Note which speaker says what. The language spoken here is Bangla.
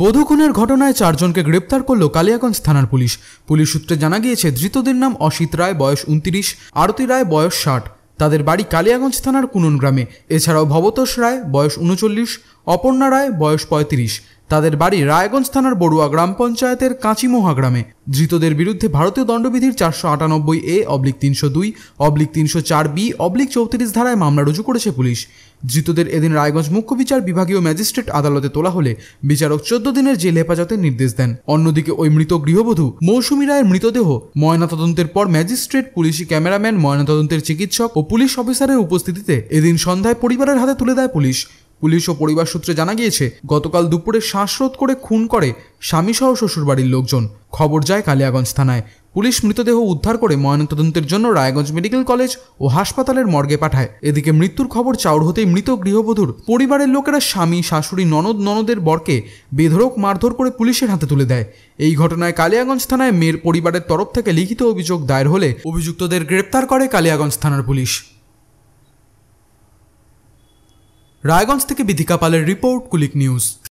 Speaker 1: বধুকুনের ঘটনায় চারজনকে গ্রেপ্তার করল কালিয়াগঞ্জ থানার পুলিশ পুলিশ সূত্রে জানা গিয়েছে ধৃতদের নাম অসিত রায় বয়স উনত্রিশ আরতি রায় বয়স ষাট তাদের বাড়ি কালিয়াগঞ্জ থানার কুনন গ্রামে এছাড়াও ভবতোষ রায় বয়স উনচল্লিশ অপর্ণা রায় বয়স পঁয়ত্রিশ তাদের বাড়ি রায়গঞ্জ থানার বড়ুয়া গ্রাম পঞ্চায়েতের কাঁচিমোহা গ্রামে ধৃতদের বিরুদ্ধে ভারতীয় দণ্ডবিধির চারশো আটানব্বই এ অবলিক তিনশো দুই অবলিক তিনশো চার বি অবলিক চৌত্রিশ ধারায় মামলা রুজু করেছে পুলিশ ধৃতদের এদিন রায়গঞ্জ মুখ্য বিচার বিভাগীয় ম্যাজিস্ট্রেট আদালতে তোলা হলে বিচারক চোদ্দ দিনের জেল হেফাজতের নির্দেশ দেন অন্যদিকে ওই মৃত গৃহবধূ মৌসুমী রায়ের মৃতদেহ ময়নাতদন্তের পর ম্যাজিস্ট্রেট পুলিশি ক্যামেরাম্যান ময়নাতদন্তের চিকিৎসক ও পুলিশ অফিসারের উপস্থিতিতে এদিন সন্ধ্যায় পরিবারের হাতে তুলে দেয় পুলিশ পুলিশ ও পরিবার সূত্রে জানা গিয়েছে গতকাল দুপুরে শ্বাসরোধ করে খুন করে স্বামীসহ শ্বশুরবাড়ির লোকজন খবর যায় কালিয়াগঞ্জ থানায় পুলিশ মৃতদেহ উদ্ধার করে ময়নাতদন্তের জন্য রায়গঞ্জ মেডিকেল কলেজ ও হাসপাতালের মর্গে পাঠায় এদিকে মৃত্যুর খবর চাউর হতেই মৃত গৃহবধূর পরিবারের লোকেরা স্বামী শাশুড়ি ননদ ননদের বরকে বেধরক মারধর করে পুলিশের হাতে তুলে দেয় এই ঘটনায় কালিয়াগঞ্জ থানায় মেয়ের পরিবারের তরফ থেকে লিখিত অভিযোগ দায়ের হলে অভিযুক্তদের গ্রেপ্তার করে কালিয়াগঞ্জ থানার পুলিশ রায়গঞ্জ থেকে বিধিকা পালের রিপোর্ট কুলিক নিউজ